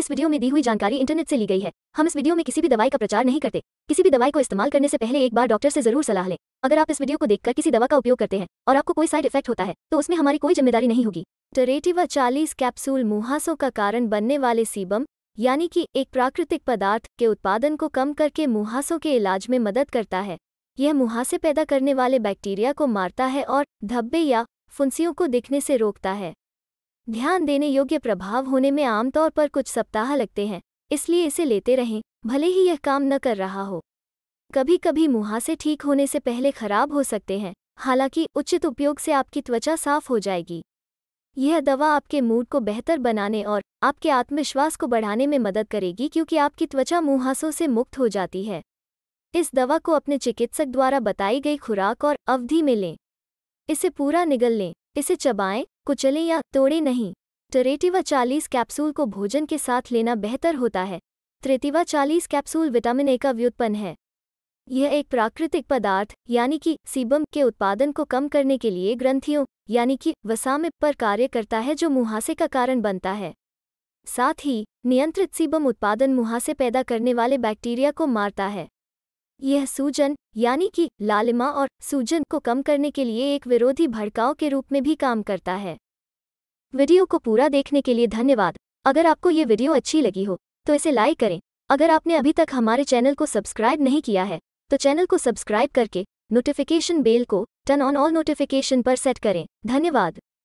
इस वीडियो में दी हुई जानकारी इंटरनेट से ली गई है हम इस वीडियो में किसी भी दवाई का प्रचार नहीं करते किसी भी दवाई को इस्तेमाल करने से पहले एक बार डॉक्टर से जरूर सलाह लें अगर आप इस वीडियो को देखकर किसी दवा का उपयोग करते हैं और आपको कोई साइड इफेक्ट होता है तो उसमें हमारी कोई जिम्मेदारी नहीं होगी टरेटिवा चालीस कैप्सूल मुहासों का कारण बनने वाले सीबम यानी कि एक प्राकृतिक पदार्थ के उत्पादन को कम करके मुहासों के इलाज में मदद करता है यह मुहासे पैदा करने वाले बैक्टीरिया को मारता है और धब्बे या फुंसियों को दिखने से रोकता है ध्यान देने योग्य प्रभाव होने में आमतौर पर कुछ सप्ताह लगते हैं इसलिए इसे लेते रहें भले ही यह काम न कर रहा हो कभी कभी मुहासे ठीक होने से पहले खराब हो सकते हैं हालांकि उचित उपयोग से आपकी त्वचा साफ हो जाएगी यह दवा आपके मूड को बेहतर बनाने और आपके आत्मविश्वास को बढ़ाने में मदद करेगी क्योंकि आपकी त्वचा मुहासों से मुक्त हो जाती है इस दवा को अपने चिकित्सक द्वारा बताई गई खुराक और अवधि में लें इसे पूरा निगल लें इसे चबाएं कुचलें या तोड़े नहीं टरेटिवा चालीस कैप्सूल को भोजन के साथ लेना बेहतर होता है त्रेतिवा चालीस कैप्सूल विटामिन ए का व्युत्पन्न है यह एक प्राकृतिक पदार्थ यानी कि सीबम के उत्पादन को कम करने के लिए ग्रंथियों यानी कि वसामिप पर कार्य करता है जो मुहासे का कारण बनता है साथ ही नियंत्रित सीबम उत्पादन मुहासे पैदा करने वाले बैक्टीरिया को मारता है यह सूजन यानी कि लालिमा और सूजन को कम करने के लिए एक विरोधी भड़काव के रूप में भी काम करता है वीडियो को पूरा देखने के लिए धन्यवाद अगर आपको ये वीडियो अच्छी लगी हो तो इसे लाइक करें अगर आपने अभी तक हमारे चैनल को सब्सक्राइब नहीं किया है तो चैनल को सब्सक्राइब करके नोटिफिकेशन बेल को टर्न ऑन ऑल नोटिफिकेशन पर सेट करें धन्यवाद